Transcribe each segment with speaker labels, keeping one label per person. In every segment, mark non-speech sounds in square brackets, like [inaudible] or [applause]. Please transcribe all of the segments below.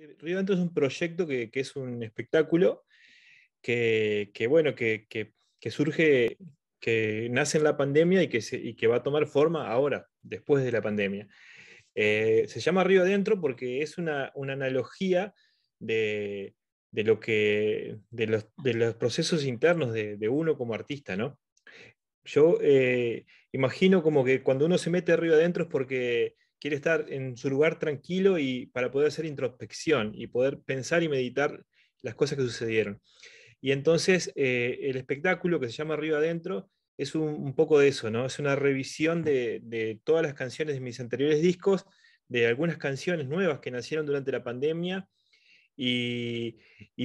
Speaker 1: Eh, río Adentro es un proyecto que, es un espectáculo que, bueno, que, surge, que nace en la pandemia y que, va a tomar forma ahora, después de la pandemia. Eh, se llama Río Adentro porque es una, analogía de, lo que, de los, procesos internos de, uno como artista, ¿no? Yo eh, imagino como que cuando uno se mete río adentro es porque quiere estar en su lugar tranquilo y para poder hacer introspección y poder pensar y meditar las cosas que sucedieron. Y entonces eh, el espectáculo que se llama Arriba Adentro es un, poco de eso, ¿no? Es una revisión mm. de, todas las canciones de mis anteriores discos, de algunas canciones nuevas que nacieron durante la pandemia y,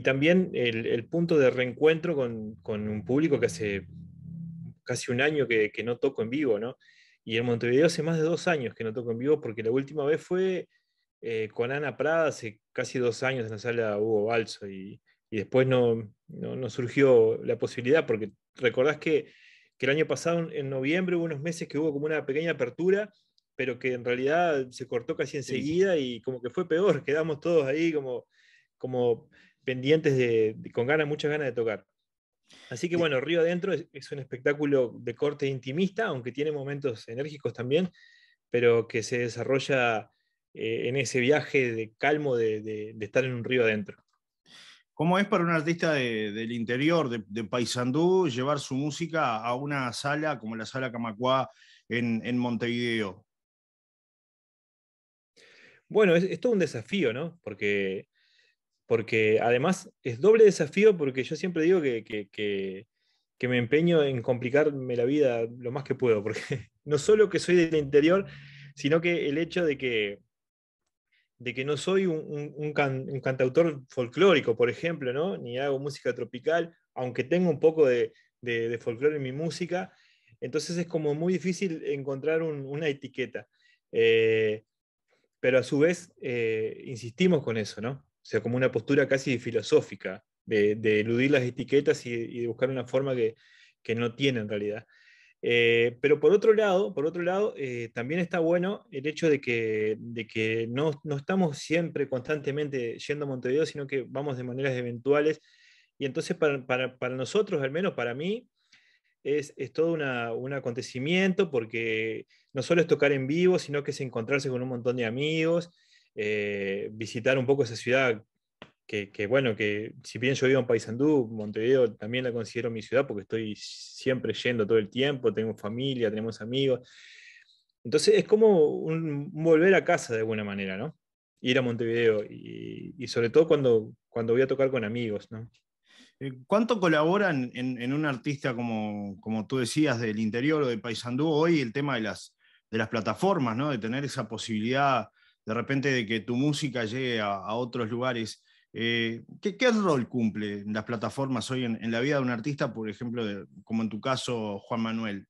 Speaker 1: también el, punto de reencuentro con, un público que hace casi un año que no toco en vivo, ¿no? Y en Montevideo hace más de dos años que no toco en vivo, porque la última vez fue eh, con Ana Prada hace casi dos años en la sala Hugo Balso, y, después no, surgió la posibilidad, porque recordás que, el año pasado, en noviembre, hubo unos meses que hubo como una pequeña apertura, pero que en realidad se cortó casi enseguida y como que fue peor, quedamos todos ahí como, como pendientes de con ganas, muchas ganas de tocar. Así que eh, bueno, Río Adentro es, un espectáculo de corte intimista, aunque tiene momentos enérgicos también, pero que se desarrolla eh, en ese viaje de calmo de,
Speaker 2: estar en un río adentro. ¿Cómo es para un artista del interior, de, Paysandú, llevar su música a una sala como la Sala Camacuá en, Montevideo? Bueno, es, es, todo un desafío, ¿no?
Speaker 1: Porque porque además es doble desafío porque yo siempre digo que, me empeño en complicarme la vida lo más que puedo, porque [laughs] no solo que soy del interior, sino que el hecho de que, de que no soy un, cantautor folclórico, por ejemplo, ni hago música tropical, aunque tengo un poco de, de, folclore en mi música, entonces es como muy difícil encontrar una etiqueta. Eh, pero a su vez eh, insistimos con eso, ¿no? O sea, como una postura casi filosófica, de, eludir las etiquetas y, de buscar una forma que, no tiene en realidad. Eh, pero por otro lado, por otro lado eh, también está bueno el hecho de que, de que no, no, estamos siempre constantemente yendo a Montevideo, sino que vamos de maneras eventuales. Y entonces para, nosotros, al menos para mí, es, todo un acontecimiento porque no solo es tocar en vivo, sino que es encontrarse con un montón de amigos eh, visitar un poco esa ciudad que, bueno, que si bien yo vivo en Paysandú, Montevideo también la considero mi ciudad porque estoy siempre yendo todo el tiempo, tengo familia, tenemos amigos. Entonces es como volver a casa de alguna manera, ¿no? Ir a Montevideo y,
Speaker 2: sobre todo cuando, cuando voy a tocar con amigos, ¿no? Eh, ¿Cuánto colaboran en, un artista como, como tú decías del interior o de Paysandú hoy el tema de las, de las plataformas, ¿no? de tener esa posibilidad de repente de que tu música llegue a, otros lugares. Eh, ¿qué, rol cumple las plataformas hoy en, la vida de un artista, por ejemplo, como en tu caso, Juan Manuel?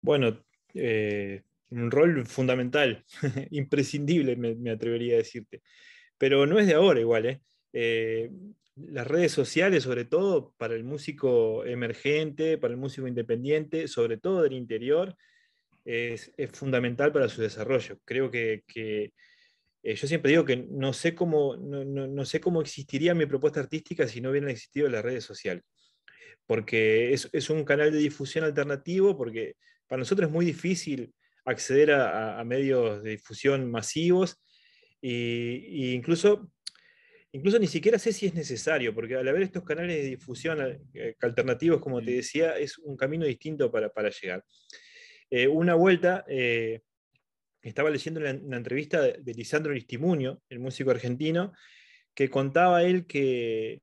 Speaker 1: Bueno, eh, un rol fundamental, [laughs] imprescindible, me, atrevería a decirte. Pero no es de ahora igual, ¿eh? eh las redes sociales, sobre todo para el músico emergente, para el músico independiente, sobre todo del interior, es, fundamental para su desarrollo. Creo que, que eh, yo siempre digo que no sé, cómo, no, no, no, sé cómo existiría mi propuesta artística si no hubieran existido las redes sociales, porque es, es un canal de difusión alternativo, porque para nosotros es muy difícil acceder a, medios de difusión masivos. incluso, incluso ni siquiera sé si es necesario, porque al haber estos canales de difusión eh, alternativos, como te decía, es un camino distinto para, para llegar. Eh, una vuelta, eh, estaba leyendo una, una entrevista de, Lisandro Listimuño, el músico argentino, que contaba él que,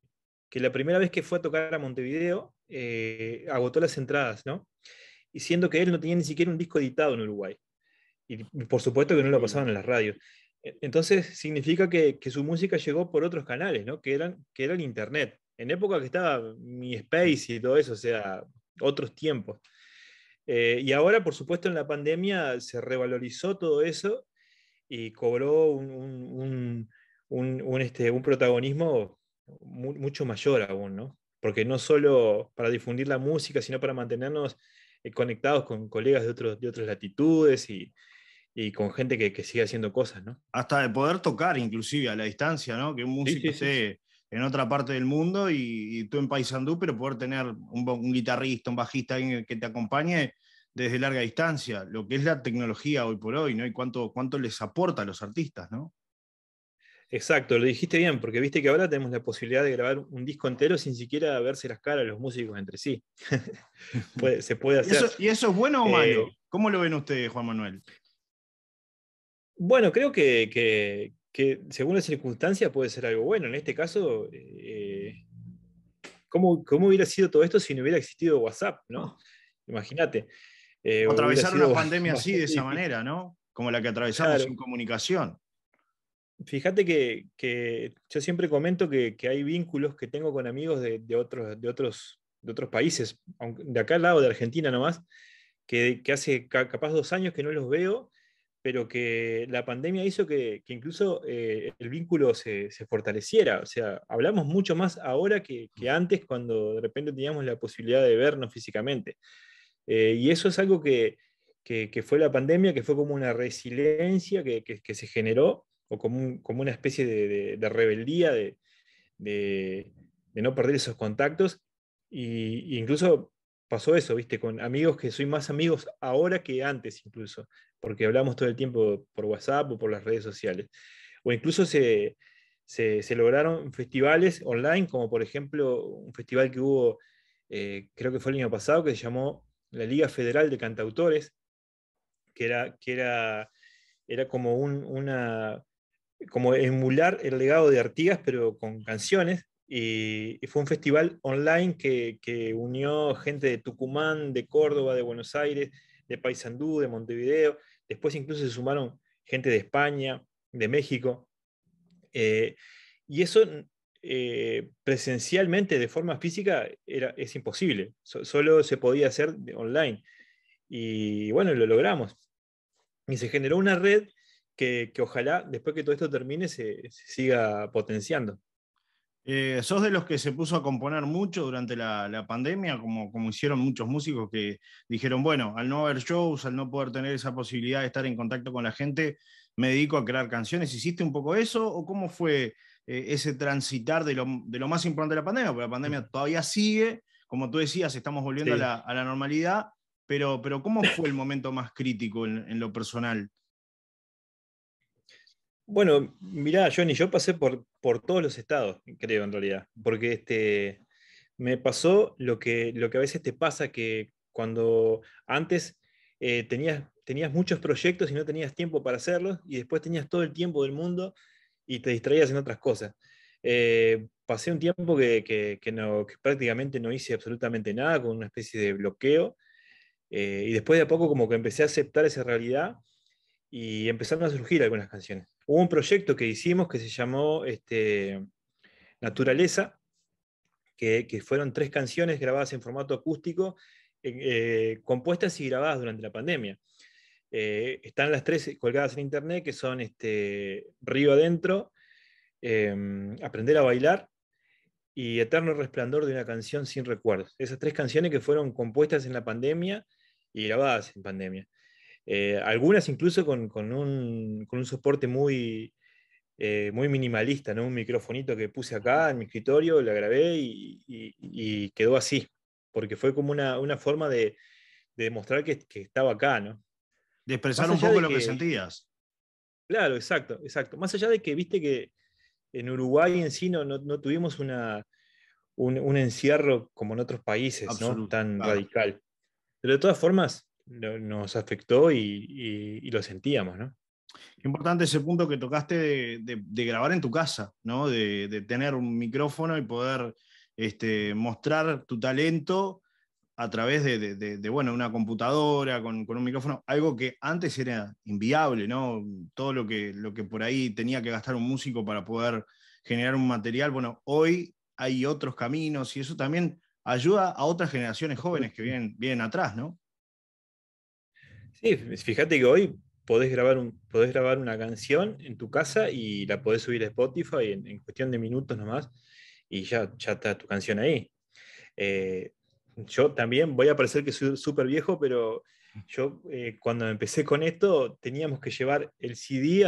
Speaker 1: la primera vez que fue a tocar a Montevideo, eh, agotó las entradas, ¿no? Y siendo que él no tenía ni siquiera un disco editado en Uruguay. Y por supuesto que no lo pasaban en las radios. E, entonces significa que, su música llegó por otros canales, ¿no? Que eran, era el Internet. En época que estaba Mi Space y todo eso, o sea, otros tiempos. Eh, y ahora, por supuesto, en la pandemia se revalorizó todo eso y cobró un, un, un, este, protagonismo mucho mayor aún, ¿no? Porque no solo para difundir la música, sino para mantenernos eh, conectados con colegas
Speaker 2: de, otros, de otras latitudes y, con gente que, sigue haciendo cosas, ¿no? Hasta de poder tocar, inclusive, a la distancia, ¿no? Que un músico se en otra parte del mundo y, tú en Paysandú, pero poder tener un, guitarrista, un bajista, que te acompañe desde larga distancia, lo que es la tecnología hoy por hoy, ¿no? Y cuánto, cuánto les aporta a los artistas, ¿no? Exacto, lo dijiste bien, porque viste que ahora
Speaker 1: tenemos la posibilidad de grabar un disco entero sin siquiera verse las caras los músicos entre sí. [laughs] se puede [laughs] hacer. ¿Y eso, es bueno o eh, malo?
Speaker 2: ¿Cómo lo ven ustedes, Juan Manuel?
Speaker 1: Bueno, creo que, que, que según las circunstancias puede ser algo bueno. En este caso, eh, eh, ¿cómo, hubiera sido todo esto si no hubiera existido WhatsApp? ¿no? Imagínate. Eh, Atravesar una [laughs] pandemia así de esa manera, ¿no? Como la que atravesamos en comunicación. Fíjate que, yo siempre comento que, hay vínculos que tengo con amigos de, otros, de, otros, de otros países, de acá al lado de Argentina nomás, que, que hace capaz dos años que no los veo pero que la pandemia hizo que, incluso eh, el vínculo se, fortaleciera. O sea, hablamos mucho más ahora que, antes cuando de repente teníamos la posibilidad de vernos físicamente. Eh, y eso es algo que, que, fue la pandemia, que fue como una resiliencia que, se generó, o como, como una especie de, rebeldía de, de, no perder esos contactos. e incluso pasó eso, viste, con amigos que soy más amigos ahora que antes incluso, porque hablamos todo el tiempo por WhatsApp o por las redes sociales. O incluso se, se, lograron festivales online, como por ejemplo un festival que hubo, eh, creo que fue el año pasado, que se llamó la Liga Federal de Cantautores, que era, que era, como un, una, como emular el legado de Artigas, pero con canciones, y, fue un festival online que, unió gente de Tucumán, de Córdoba, de Buenos Aires, de Paysandú, de Montevideo. Después incluso se sumaron gente de España, de México. Eh, y eso eh, presencialmente, de forma física, era, es imposible. solo se podía hacer online. Y bueno, lo logramos. Y se generó una red que, ojalá, después que todo esto termine, se
Speaker 2: siga potenciando. Eh, ¿Sos de los que se puso a componer mucho durante la, pandemia, como, como hicieron muchos músicos que dijeron, bueno, al no haber shows, al no poder tener esa posibilidad de estar en contacto con la gente, me dedico a crear canciones? ¿Hiciste un poco eso o cómo fue eh, ese transitar de lo, más importante de la pandemia? Porque la mm. pandemia todavía sigue, como tú decías, estamos volviendo a, la, normalidad, pero, pero ¿cómo fue el momento más crítico en, en lo personal? Bueno,
Speaker 1: mirá, Johnny, yo pasé por, por todos los estados, creo en realidad, porque este, me pasó lo que, lo que a veces te pasa, que cuando antes eh, tenías, tenías muchos proyectos y no tenías tiempo para hacerlos, y después tenías todo el tiempo del mundo y te distraías en otras cosas. Eh, pasé un tiempo que, que, no, prácticamente no hice absolutamente nada, con una especie de bloqueo, eh, y después de a poco como que empecé a aceptar esa realidad y empezaron a surgir algunas canciones hubo un proyecto que hicimos que se llamó este, Naturaleza, que, fueron tres canciones grabadas en formato acústico, eh, compuestas y grabadas durante la pandemia. Eh, están las tres colgadas en internet, que son este, Río Adentro, em, Aprender a Bailar y Eterno Resplandor de una canción sin recuerdos. Esas tres canciones que fueron compuestas en la pandemia y grabadas en pandemia. Eh, algunas incluso con, un, con, un, soporte muy, eh, muy minimalista, ¿no? un microfonito que puse acá en mi escritorio, la grabé y, quedó así, porque fue como una, forma de, demostrar que, estaba acá. ¿no? De expresar un poco lo que, sentías. Claro, exacto, exacto. Más allá de que, viste que en Uruguay en sí no, tuvimos una, un, encierro como en otros países, ¿no? Tan radical. Pero de todas formas, nos
Speaker 2: afectó y, lo sentíamos, ¿no? Importante ese punto que tocaste de, grabar en tu casa, ¿no? De, tener un micrófono y poder este, mostrar tu talento a través de, bueno, una computadora, con, un micrófono, algo que antes era inviable, ¿no? Todo lo que, lo que por ahí tenía que gastar un músico para poder generar un material, bueno, hoy hay otros caminos y eso también ayuda a otras generaciones jóvenes que vienen, vienen atrás, ¿no?
Speaker 1: Sí, fíjate que hoy podés grabar, un, grabar una canción en tu casa y la podés subir a Spotify en, cuestión de minutos nomás y ya, está tu canción ahí. Eh, yo también voy a parecer que soy súper viejo, pero yo eh, cuando empecé con esto teníamos que llevar el CD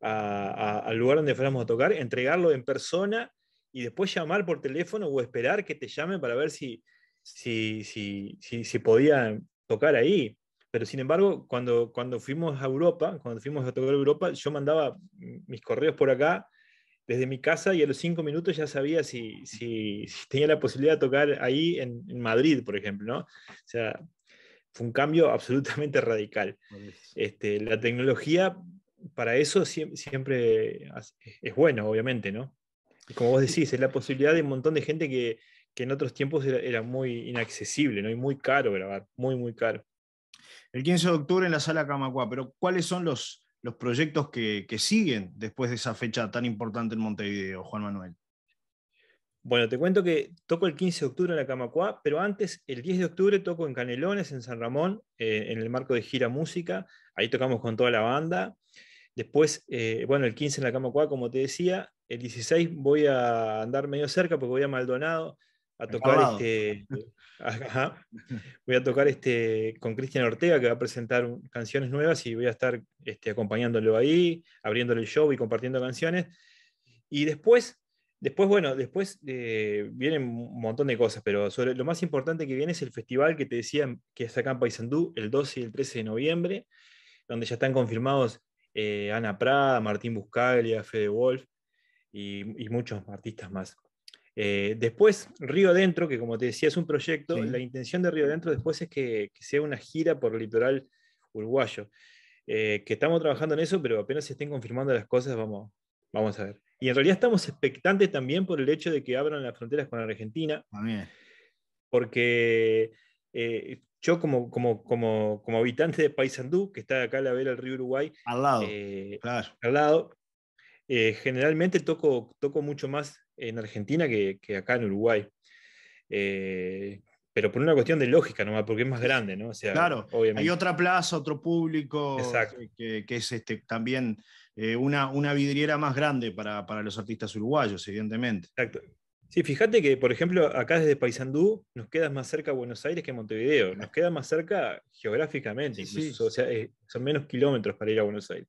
Speaker 1: al lugar donde fuéramos a tocar, entregarlo en persona y después llamar por teléfono o esperar que te llamen para ver si, si, si, si podían tocar ahí. Pero sin embargo, cuando, cuando fuimos a Europa, cuando fuimos a tocar Europa, yo mandaba mis correos por acá desde mi casa y a los cinco minutos ya sabía si, si, tenía la posibilidad de tocar ahí en, Madrid, por ejemplo. ¿no? O sea, fue un cambio [laughs] absolutamente radical. Este, la tecnología para eso siempre es bueno, obviamente, ¿no? como vos decís, es la posibilidad de un montón de gente que,
Speaker 2: que en otros tiempos era, era, muy inaccesible, ¿no? Y muy caro grabar, muy, muy caro el 15 de octubre en la sala Camacuá, pero ¿cuáles son los, proyectos que, siguen después de esa fecha tan importante en Montevideo, Juan Manuel? Bueno, te cuento que toco
Speaker 1: el 15 de octubre en la Camacua, pero antes, el 10 de octubre, toco en Canelones, en San Ramón, eh, en el marco de Gira Música. Ahí tocamos con toda la banda. Después, eh, bueno, el 15 en la Camacua, como te decía. El 16 voy a andar medio cerca porque voy a Maldonado a tocar este. [laughs] voy a tocar este con Cristian Ortega, que va a presentar canciones nuevas y voy a estar este, acompañándolo ahí, abriéndole el show y compartiendo canciones. Y después, después bueno, después eh, vienen un montón de cosas, pero lo más importante que viene es el festival que te decía que es acá en Paysandú, el 12 y el 13 de noviembre, donde ya están confirmados eh, Ana Prada, Martín Buscaglia, Fede Wolf y muchos artistas más. Eh, después, Río Adentro, que como te decía es un proyecto, la intención de Río Adentro después es que, sea una gira por el litoral uruguayo. Eh, que estamos trabajando en eso, pero apenas se estén confirmando las cosas, vamos, vamos a ver. Y en realidad estamos expectantes también por el hecho de que abran las fronteras con Argentina. También. Porque eh, yo como, como, como, como, habitante de Paysandú, que está acá a la vera del río Uruguay, al lado, al lado generalmente toco, toco mucho más en Argentina que, acá en Uruguay. Eh, pero por una cuestión de lógica nomás, porque es más grande, ¿no? claro, obviamente. hay otra
Speaker 2: plaza, otro público, eh, que, que, es este, también eh, una, una, vidriera más grande para, los artistas uruguayos, evidentemente. Exacto. Sí, fíjate que, por ejemplo,
Speaker 1: acá desde Paysandú nos queda más cerca Buenos Aires que Montevideo, nos queda más cerca geográficamente, sí, o sea, son menos kilómetros para ir a Buenos Aires.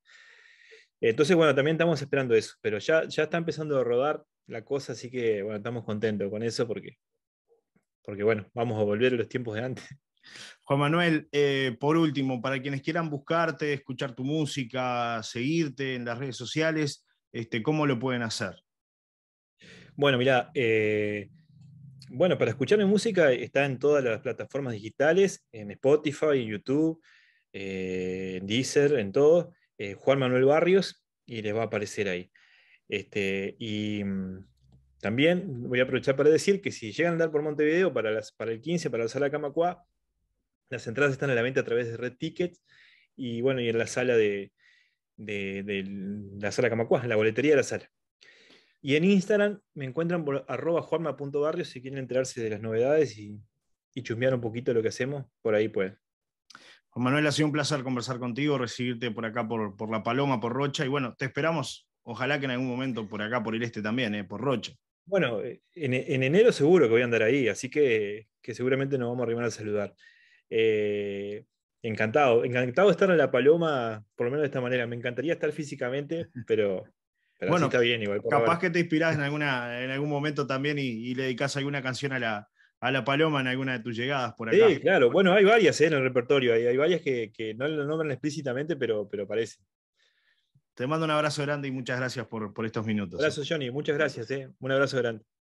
Speaker 1: Entonces, bueno, también estamos esperando eso, pero ya, ya está empezando a rodar la cosa, así que bueno, estamos contentos con eso porque,
Speaker 2: porque bueno, vamos a volver a los tiempos de antes. [laughs] Juan Manuel, eh, por último, para quienes quieran buscarte, escuchar tu música, seguirte en las redes sociales, este, ¿cómo lo pueden hacer?
Speaker 1: Bueno, mira, eh, bueno, para escuchar mi música está en todas las plataformas digitales, en Spotify, en YouTube, eh, en Deezer, en todo. Juan Manuel Barrios, y les va a aparecer ahí. Este, y mm, también voy a aprovechar para decir que si llegan a andar por Montevideo para, las, para el 15, para la sala Camacuá, las entradas están a la venta a través de Red Tickets y bueno, y en la sala de, la sala Camacuá, en la boletería de la sala. Y en Instagram me encuentran por arroba juanma.barrio si quieren enterarse de las novedades y, chusmear un poquito lo que hacemos, por ahí pueden.
Speaker 2: Juan Manuel, ha sido un placer conversar contigo, recibirte por acá por La Paloma, por Rocha, y bueno, te esperamos Ojalá que en algún momento por acá, por el este también, eh, por Rocha. Bueno, eh, en, enero seguro que voy a andar
Speaker 1: ahí, así que, seguramente nos vamos a arrimar a saludar. Eh, encantado, encantado de estar en La Paloma, por lo menos de esta manera. Me encantaría estar físicamente, pero, bueno, está bien igual. Capaz que
Speaker 2: te inspirás en, alguna, en algún momento también y, le dedicas alguna canción a la, a la Paloma en alguna de tus llegadas por acá. Sí,
Speaker 1: claro. Bueno, hay varias en el repertorio. Hay, hay varias que, no lo nombran explícitamente, pero, pero parece.
Speaker 2: Te mando un abrazo grande
Speaker 1: y muchas gracias por, por estos minutos. Un ¿eh? abrazo, Johnny. Muchas gracias. ¿eh? Un abrazo grande.